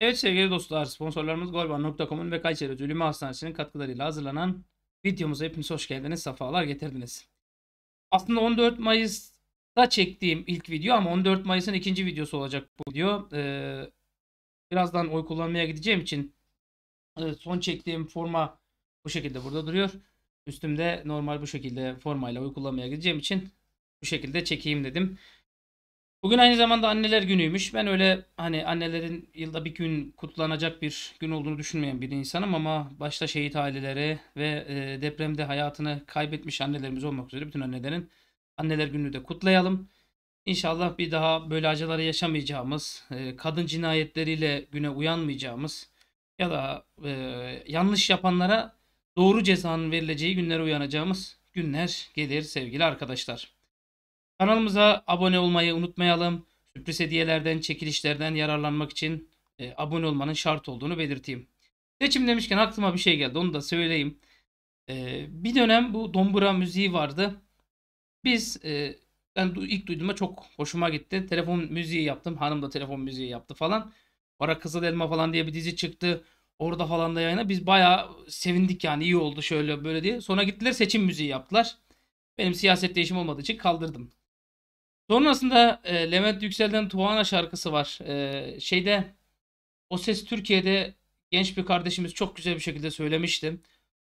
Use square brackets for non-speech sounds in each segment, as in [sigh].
Evet sevgili dostlar sponsorlarımız golban.com'un ve Kayseri Zülüme Hastanesi'nin katkılarıyla hazırlanan videomuza hepiniz hoş geldiniz. Safalar getirdiniz. Aslında 14 Mayıs'ta çektiğim ilk video ama 14 Mayıs'ın ikinci videosu olacak bu video. Ee, birazdan oy kullanmaya gideceğim için e, son çektiğim forma bu şekilde burada duruyor. Üstümde normal bu şekilde formayla oy kullanmaya gideceğim için bu şekilde çekeyim dedim. Bugün aynı zamanda anneler günüymüş. Ben öyle hani annelerin yılda bir gün kutlanacak bir gün olduğunu düşünmeyen bir insanım ama başta şehit aileleri ve e, depremde hayatını kaybetmiş annelerimiz olmak üzere bütün annelerin anneler gününü de kutlayalım. İnşallah bir daha böyle acıları yaşamayacağımız, e, kadın cinayetleriyle güne uyanmayacağımız ya da e, yanlış yapanlara doğru cezanın verileceği günlere uyanacağımız günler gelir sevgili arkadaşlar. Kanalımıza abone olmayı unutmayalım. Sürpriz hediyelerden, çekilişlerden yararlanmak için e, abone olmanın şart olduğunu belirteyim. Seçim demişken aklıma bir şey geldi. Onu da söyleyeyim. E, bir dönem bu dombura müziği vardı. Biz e, ben ilk duyduğumda çok hoşuma gitti. Telefon müziği yaptım. Hanım da telefon müziği yaptı falan. Ara Kızıl Elma falan diye bir dizi çıktı. Orada falan da yayına. Biz bayağı sevindik yani iyi oldu şöyle böyle diye. Sonra gittiler seçim müziği yaptılar. Benim siyaset değişim olmadığı için kaldırdım. Sonrasında e, Levent Yüksel'den Tuana şarkısı var. E, şeyde o ses Türkiye'de genç bir kardeşimiz çok güzel bir şekilde söylemişti.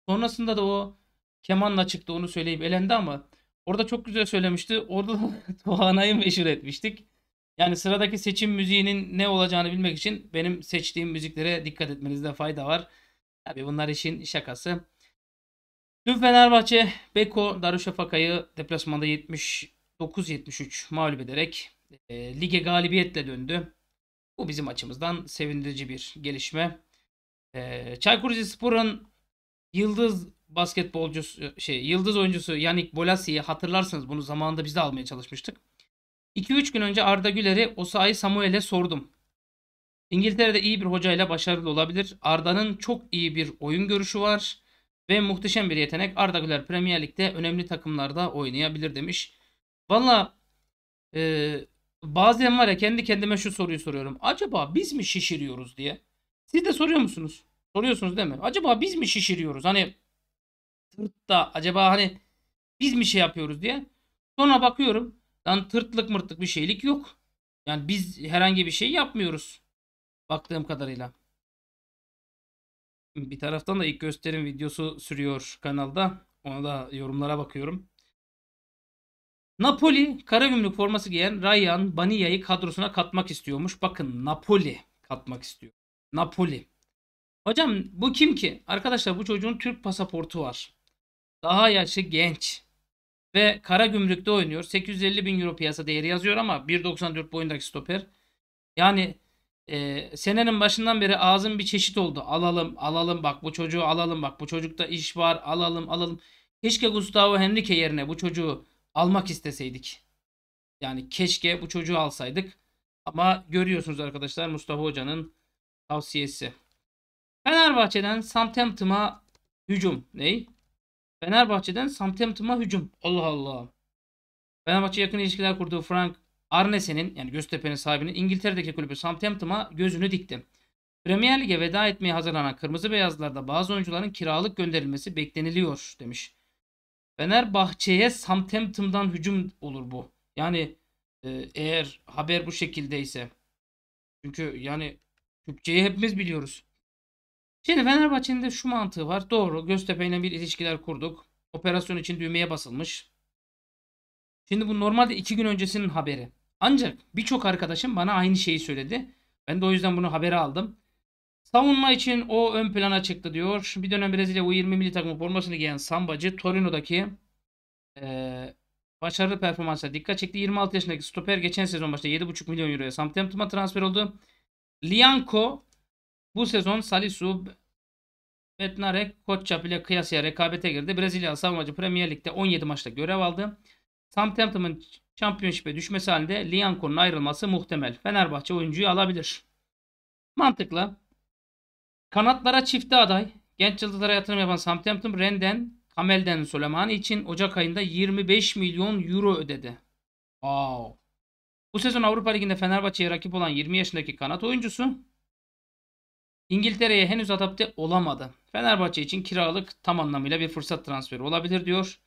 Sonrasında da o kemanla çıktı onu söyleyip elendi ama orada çok güzel söylemişti. Orada da [laughs] Tuana'yı meşhur etmiştik. Yani sıradaki seçim müziğinin ne olacağını bilmek için benim seçtiğim müziklere dikkat etmenizde fayda var. Tabi bunlar işin şakası. Dün Fenerbahçe Beko Darüşşafaka'yı deplasmanda 70 973 73 mağlup ederek e, lige galibiyetle döndü. Bu bizim açımızdan sevindirici bir gelişme. E, Çaykur Rizespor'un yıldız basketbolcusu şey yıldız oyuncusu Yannick Bolasi'yi hatırlarsınız bunu zamanında biz de almaya çalışmıştık. 2-3 gün önce Arda Güler'i Osayi Samuel'e sordum. İngiltere'de iyi bir hocayla başarılı olabilir. Arda'nın çok iyi bir oyun görüşü var ve muhteşem bir yetenek. Arda Güler Premier Lig'de önemli takımlarda oynayabilir demiş. Valla e, bazen var ya kendi kendime şu soruyu soruyorum. Acaba biz mi şişiriyoruz diye. Siz de soruyor musunuz? Soruyorsunuz değil mi? Acaba biz mi şişiriyoruz? Hani tırtta acaba hani biz mi şey yapıyoruz diye. Sonra bakıyorum. Lan tırtlık mırtlık bir şeylik yok. Yani biz herhangi bir şey yapmıyoruz. Baktığım kadarıyla. Bir taraftan da ilk gösterim videosu sürüyor kanalda. Ona da yorumlara bakıyorum. Napoli kara gümrük forması giyen Ryan Baniya'yı kadrosuna katmak istiyormuş. Bakın Napoli katmak istiyor. Napoli. Hocam bu kim ki? Arkadaşlar bu çocuğun Türk pasaportu var. Daha yaşlı genç. Ve kara gümrükte oynuyor. 850 bin euro piyasa değeri yazıyor ama 1.94 boyundaki stoper. Yani e, senenin başından beri ağzım bir çeşit oldu. Alalım alalım bak bu çocuğu alalım bak bu çocukta iş var alalım alalım. Keşke Gustavo Henrique yerine bu çocuğu almak isteseydik. Yani keşke bu çocuğu alsaydık. Ama görüyorsunuz arkadaşlar Mustafa Hoca'nın tavsiyesi. Fenerbahçe'den Southampton'a hücum. Ney? Fenerbahçe'den Southampton'a hücum. Allah Allah. Fenerbahçe yakın ilişkiler kurduğu Frank Arnese'nin yani Göztepe'nin sahibinin İngiltere'deki kulübü Southampton'a gözünü dikti. Premier Lig'e veda etmeye hazırlanan Kırmızı Beyazlar'da bazı oyuncuların kiralık gönderilmesi bekleniliyor demiş. Fenerbahçe'ye samtemtimdan hücum olur bu. Yani e, eğer haber bu şekildeyse. Çünkü yani Türkçeyi hepimiz biliyoruz. Şimdi Fenerbahçe'nin de şu mantığı var. Doğru Göztepe ile bir ilişkiler kurduk. Operasyon için düğmeye basılmış. Şimdi bu normalde iki gün öncesinin haberi. Ancak birçok arkadaşım bana aynı şeyi söyledi. Ben de o yüzden bunu haberi aldım. Savunma için o ön plana çıktı diyor. Bir dönem Brezilya U20 milli takımı formasını giyen Sambacı Torino'daki e, başarılı performansa dikkat çekti. 26 yaşındaki stoper geçen sezon başta 7,5 milyon euroya Southampton'a transfer oldu. Lianco bu sezon Salisu Betnarek Koçap ile kıyasıya rekabete girdi. Brezilya savunmacı Premier Lig'de 17 maçta görev aldı. Southampton'ın Championship'e düşmesi halinde Lianco'nun ayrılması muhtemel. Fenerbahçe oyuncuyu alabilir. Mantıklı. Kanatlara çifte aday. Genç yıldızlara yatırım yapan Southampton Renden, Kamel'den Soleimani için Ocak ayında 25 milyon euro ödedi. Wow. Bu sezon Avrupa Ligi'nde Fenerbahçe'ye rakip olan 20 yaşındaki kanat oyuncusu İngiltere'ye henüz adapte olamadı. Fenerbahçe için kiralık tam anlamıyla bir fırsat transferi olabilir diyor.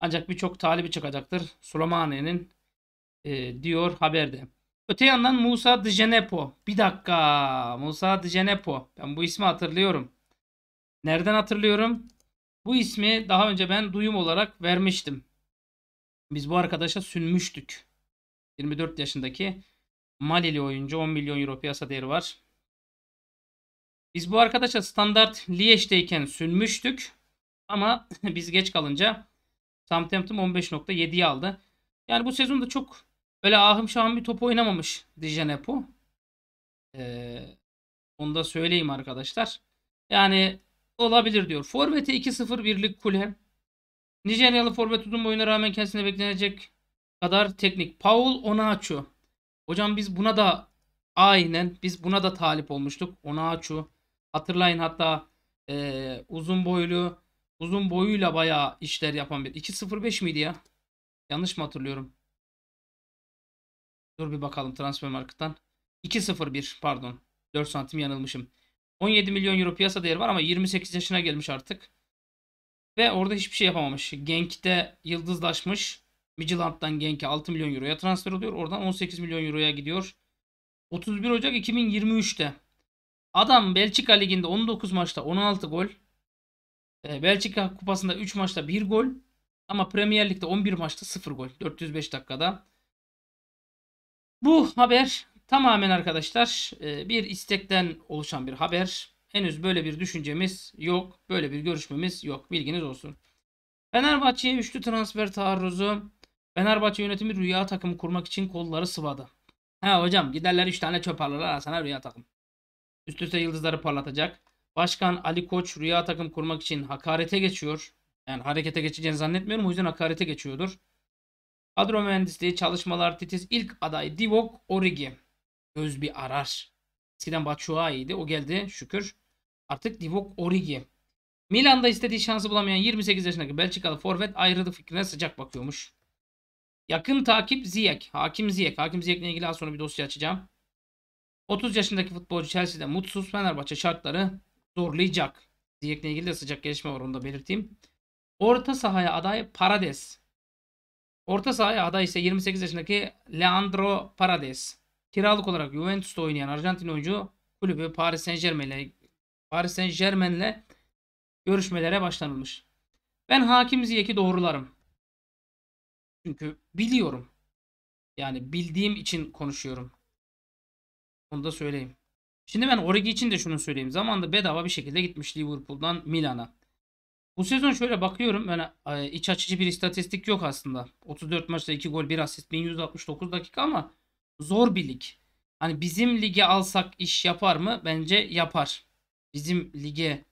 Ancak birçok talibi çıkacaktır Soleimani'nin e, diyor haberde. Öte yandan Musa Djenepo. Bir dakika. Musa Djenepo. Ben bu ismi hatırlıyorum. Nereden hatırlıyorum? Bu ismi daha önce ben duyum olarak vermiştim. Biz bu arkadaşa sünmüştük. 24 yaşındaki Malili oyuncu 10 milyon euro piyasa değeri var. Biz bu arkadaşa standart Liège'deyken sünmüştük. Ama [laughs] biz geç kalınca Southampton 15.7'yi aldı. Yani bu sezonda çok Öyle ahım an bir top oynamamış Dijanepo. Ee, onu da söyleyeyim arkadaşlar. Yani olabilir diyor. Forvet'e 2-0 birlik kule. Nijeryalı forvet uzun boyuna rağmen kendisine beklenecek kadar teknik. Paul Onaçu. Hocam biz buna da aynen biz buna da talip olmuştuk. Onaçu. Hatırlayın hatta e, uzun boylu uzun boyuyla bayağı işler yapan bir. 2-0 5 miydi ya? Yanlış mı hatırlıyorum? Dur bir bakalım transfer marketten. 2.01 pardon. 4 santim yanılmışım. 17 milyon euro piyasa değeri var ama 28 yaşına gelmiş artık. Ve orada hiçbir şey yapamamış. Genk'te yıldızlaşmış. Midtjylland'dan Genk'e 6 milyon euroya transfer oluyor. Oradan 18 milyon euroya gidiyor. 31 Ocak 2023'te. Adam Belçika Ligi'nde 19 maçta 16 gol. Ee, Belçika Kupası'nda 3 maçta 1 gol. Ama Premier Lig'de 11 maçta 0 gol. 405 dakikada. Bu haber tamamen arkadaşlar e, bir istekten oluşan bir haber. Henüz böyle bir düşüncemiz yok. Böyle bir görüşmemiz yok. Bilginiz olsun. Fenerbahçe'ye üçlü transfer taarruzu. Fenerbahçe yönetimi rüya takımı kurmak için kolları sıvadı. Ha hocam giderler 3 tane çöp alırlar sana rüya takım. Üst üste yıldızları parlatacak. Başkan Ali Koç rüya takım kurmak için hakarete geçiyor. Yani harekete geçeceğini zannetmiyorum o yüzden hakarete geçiyordur. Kadro mühendisliği çalışmalar titiz ilk aday Divok Origi. Göz bir arar. Eskiden Batshuayi'ydi. O geldi şükür. Artık Divok Origi. Milan'da istediği şansı bulamayan 28 yaşındaki Belçikalı forvet ayrıldı fikrine sıcak bakıyormuş. Yakın takip Ziyek. Hakim Ziyek. Hakim Ziyek'le ilgili az sonra bir dosya açacağım. 30 yaşındaki futbolcu Chelsea'de mutsuz Fenerbahçe şartları zorlayacak. Ziyek'le ilgili de sıcak gelişme var onu da belirteyim. Orta sahaya aday Parades. Orta sahaya aday ise 28 yaşındaki Leandro Parades, Kiralık olarak Juventus'ta oynayan Arjantin oyuncu kulübü Paris Saint Germain'le Paris Saint Germain'le görüşmelere başlanılmış. Ben Hakim Ziyech'i doğrularım. Çünkü biliyorum. Yani bildiğim için konuşuyorum. Onu da söyleyeyim. Şimdi ben Origi için de şunu söyleyeyim. Zamanında bedava bir şekilde gitmiş Liverpool'dan Milan'a. Bu sezon şöyle bakıyorum yani iç açıcı bir istatistik yok aslında. 34 maçta 2 gol 1 asist 1169 dakika ama zor bir lig. Hani bizim lige alsak iş yapar mı? Bence yapar. Bizim lige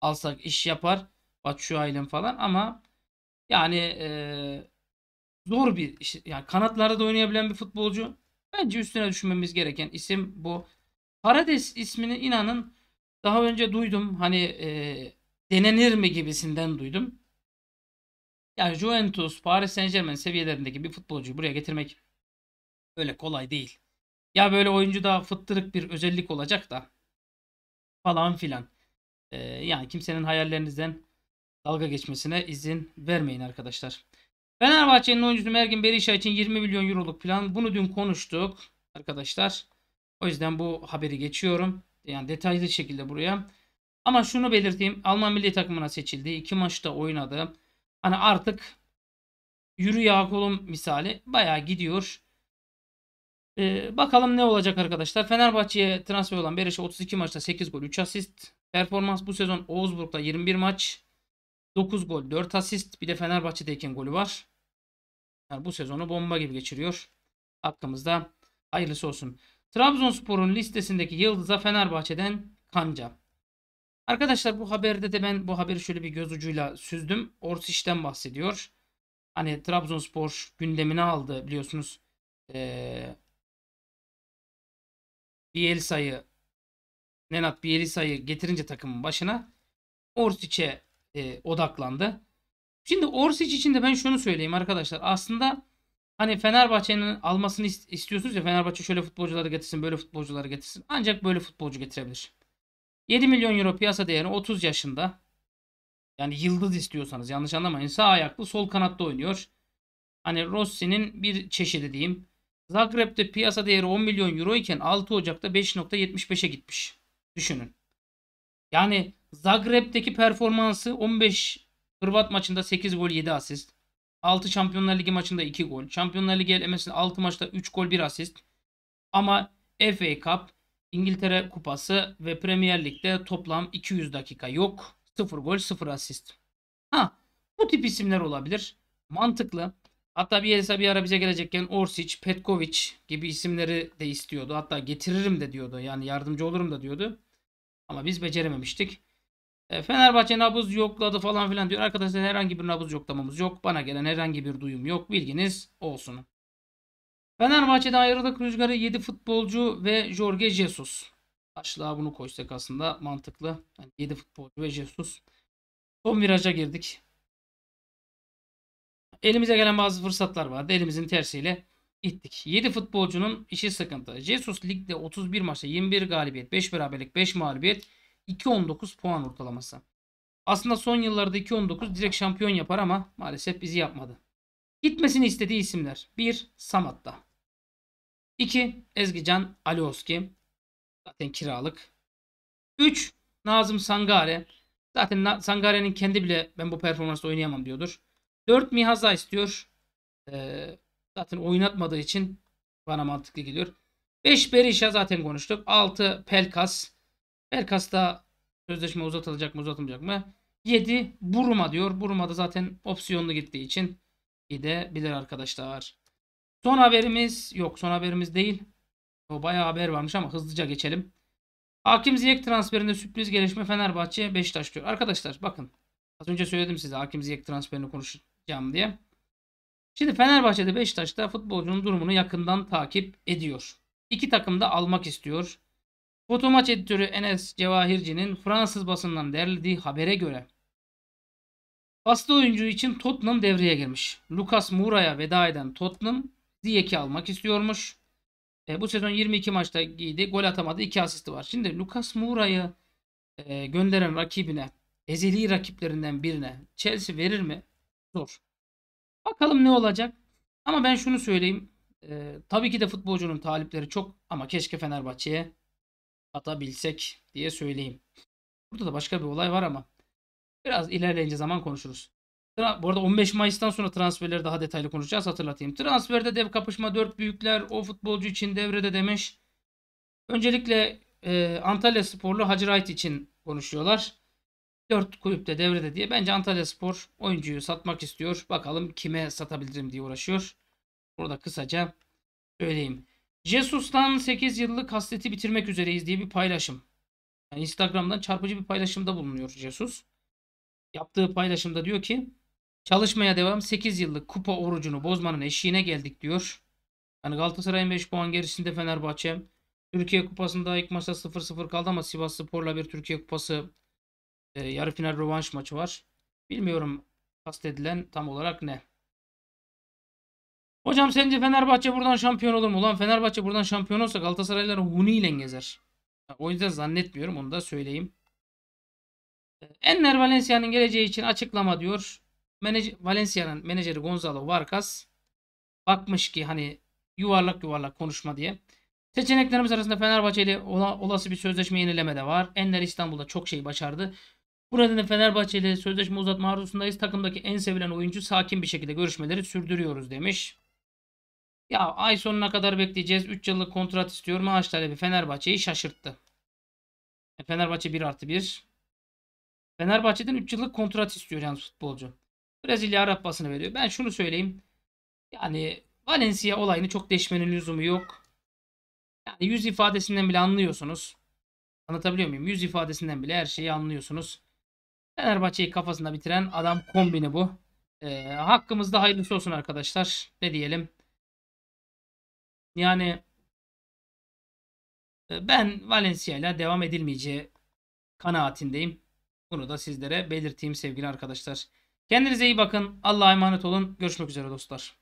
alsak iş yapar. Batshuayi'nin falan ama yani e, zor bir iş. Yani kanatlarda da oynayabilen bir futbolcu. Bence üstüne düşünmemiz gereken isim bu. Parades ismini inanın daha önce duydum. Hani e, denenir mi gibisinden duydum. Yani Juventus, Paris Saint Germain seviyelerindeki bir futbolcuyu buraya getirmek öyle kolay değil. Ya böyle oyuncu daha fıttırık bir özellik olacak da falan filan. Ee, yani kimsenin hayallerinizden dalga geçmesine izin vermeyin arkadaşlar. Fenerbahçe'nin oyuncusu Mergin Berisha için 20 milyon euroluk plan. Bunu dün konuştuk arkadaşlar. O yüzden bu haberi geçiyorum. Yani detaylı şekilde buraya. Ama şunu belirteyim. Alman milli takımına seçildi. iki maçta oynadı. Hani artık yürü ya kolum misali bayağı gidiyor. Ee, bakalım ne olacak arkadaşlar. Fenerbahçe'ye transfer olan Berişe 32 maçta 8 gol 3 asist. Performans bu sezon Oğuzburg'da 21 maç. 9 gol 4 asist. Bir de Fenerbahçe'deyken golü var. Yani bu sezonu bomba gibi geçiriyor. Hakkımızda hayırlısı olsun. Trabzonspor'un listesindeki Yıldız'a Fenerbahçe'den kanca. Arkadaşlar bu haberde de ben bu haberi şöyle bir göz ucuyla süzdüm. Orsiç'ten bahsediyor. Hani Trabzonspor gündemine aldı biliyorsunuz. Ee, Bielsa'yı Nenat Bielsa'yı getirince takımın başına Orsiç'e e, odaklandı. Şimdi Orsiç için de ben şunu söyleyeyim arkadaşlar. Aslında hani Fenerbahçe'nin almasını istiyorsunuz ya Fenerbahçe şöyle futbolcuları getirsin böyle futbolcuları getirsin. Ancak böyle futbolcu getirebilir. 7 milyon euro piyasa değeri 30 yaşında. Yani yıldız istiyorsanız yanlış anlamayın. Sağ ayaklı sol kanatta oynuyor. Hani Rossi'nin bir çeşidi diyeyim. Zagreb'de piyasa değeri 10 milyon euro iken 6 Ocak'ta 5.75'e gitmiş. Düşünün. Yani Zagreb'deki performansı 15 Hırvat maçında 8 gol 7 asist. 6 Şampiyonlar Ligi maçında 2 gol. Şampiyonlar Ligi elemesinde 6 maçta 3 gol 1 asist. Ama FA Cup İngiltere Kupası ve Premier Lig'de toplam 200 dakika yok. 0 gol 0 asist. Ha bu tip isimler olabilir. Mantıklı. Hatta bir Bielsa bir ara bize gelecekken Orsic, Petkovic gibi isimleri de istiyordu. Hatta getiririm de diyordu. Yani yardımcı olurum da diyordu. Ama biz becerememiştik. E, Fenerbahçe nabız yokladı falan filan diyor. Arkadaşlar herhangi bir nabız yoklamamız yok. Bana gelen herhangi bir duyum yok. Bilginiz olsun. Fenerbahçe'de ayrılık rüzgarı 7 futbolcu ve Jorge Jesus. Başlığa bunu koysak aslında mantıklı. Yani 7 futbolcu ve Jesus. Son viraja girdik. Elimize gelen bazı fırsatlar vardı. Elimizin tersiyle gittik. 7 futbolcunun işi sıkıntı. Jesus ligde 31 maçta 21 galibiyet, 5 beraberlik, 5 mağlubiyet, 2.19 puan ortalaması. Aslında son yıllarda 2.19 direkt şampiyon yapar ama maalesef bizi yapmadı. Gitmesini istediği isimler. 1. Samatta. 2. Ezgican Alioski. Zaten kiralık. 3. Nazım Sangare. Zaten Sangare'nin kendi bile ben bu performansla oynayamam diyordur. 4 Mihaza istiyor. Ee, zaten oynatmadığı için bana mantıklı geliyor. 5 Berisha zaten konuştuk. 6 Pelkas. Pelkas da sözleşme uzatılacak mı uzatılmayacak mı? 7 Buruma diyor. Buruma da zaten opsiyonlu gittiği için gidebilir arkadaşlar. Son haberimiz yok son haberimiz değil. O bayağı haber varmış ama hızlıca geçelim. Hakim Ziyek transferinde sürpriz gelişme Fenerbahçe Beşiktaş diyor. Arkadaşlar bakın az önce söyledim size Hakim Ziyek transferini konuşacağım diye. Şimdi Fenerbahçe'de Beşiktaş'ta futbolcunun durumunu yakından takip ediyor. İki takım da almak istiyor. Fotomaç editörü Enes Cevahirci'nin Fransız basından derlediği habere göre Aslı oyuncu için Tottenham devreye girmiş. Lucas Moura'ya veda eden Tottenham Ziyech'i almak istiyormuş. E, bu sezon 22 maçta giydi. Gol atamadı. 2 asisti var. Şimdi Lucas Moura'yı e, gönderen rakibine, ezeli rakiplerinden birine Chelsea verir mi? Zor. Bakalım ne olacak. Ama ben şunu söyleyeyim. E, tabii ki de futbolcunun talipleri çok ama keşke Fenerbahçe'ye atabilsek diye söyleyeyim. Burada da başka bir olay var ama biraz ilerleyince zaman konuşuruz. Bu arada 15 Mayıs'tan sonra transferleri daha detaylı konuşacağız hatırlatayım. Transferde dev kapışma 4 büyükler o futbolcu için devrede demiş. Öncelikle e, Antalya Sporlu Hacı Wright için konuşuyorlar. 4 kulüpte de devrede diye. Bence Antalya Spor oyuncuyu satmak istiyor. Bakalım kime satabilirim diye uğraşıyor. Burada kısaca söyleyeyim. Jesus'tan 8 yıllık hasreti bitirmek üzereyiz diye bir paylaşım. Yani Instagram'dan çarpıcı bir paylaşımda bulunuyor Jesus. Yaptığı paylaşımda diyor ki Çalışmaya devam. 8 yıllık kupa orucunu bozmanın eşiğine geldik diyor. Yani Galatasaray'ın 5 puan gerisinde Fenerbahçe. Türkiye Kupası'nda ilk maçta 0-0 kaldı ama Sivas Spor'la bir Türkiye Kupası e, yarı final rövanş maçı var. Bilmiyorum kastedilen tam olarak ne. Hocam sence Fenerbahçe buradan şampiyon olur mu? Ulan Fenerbahçe buradan şampiyon olsa Galatasaraylar Huni ile gezer. O yüzden zannetmiyorum onu da söyleyeyim. E, Enner Valencia'nın geleceği için açıklama diyor menajer, Valencia'nın menajeri Gonzalo Vargas bakmış ki hani yuvarlak yuvarlak konuşma diye. Seçeneklerimiz arasında Fenerbahçe ile olası bir sözleşme yenileme de var. Enler İstanbul'da çok şey başardı. Bu nedenle Fenerbahçe ile sözleşme uzatma arzusundayız. Takımdaki en sevilen oyuncu sakin bir şekilde görüşmeleri sürdürüyoruz demiş. Ya ay sonuna kadar bekleyeceğiz. 3 e, yıllık kontrat istiyor. Maaş talebi Fenerbahçe'yi şaşırttı. Fenerbahçe 1 artı 1. Fenerbahçe'den 3 yıllık kontrat istiyor yani futbolcu. Brezilya Arap basını veriyor. Ben şunu söyleyeyim. Yani Valencia olayını çok değişmenin lüzumu yok. Yani yüz ifadesinden bile anlıyorsunuz. Anlatabiliyor muyum? Yüz ifadesinden bile her şeyi anlıyorsunuz. Fenerbahçe'yi kafasında bitiren adam kombini bu. Ee, hakkımızda hayırlısı olsun arkadaşlar. Ne diyelim? Yani e, ben Valencia ile devam edilmeyeceği kanaatindeyim. Bunu da sizlere belirteyim sevgili arkadaşlar. Kendinize iyi bakın. Allah'a emanet olun. Görüşmek üzere dostlar.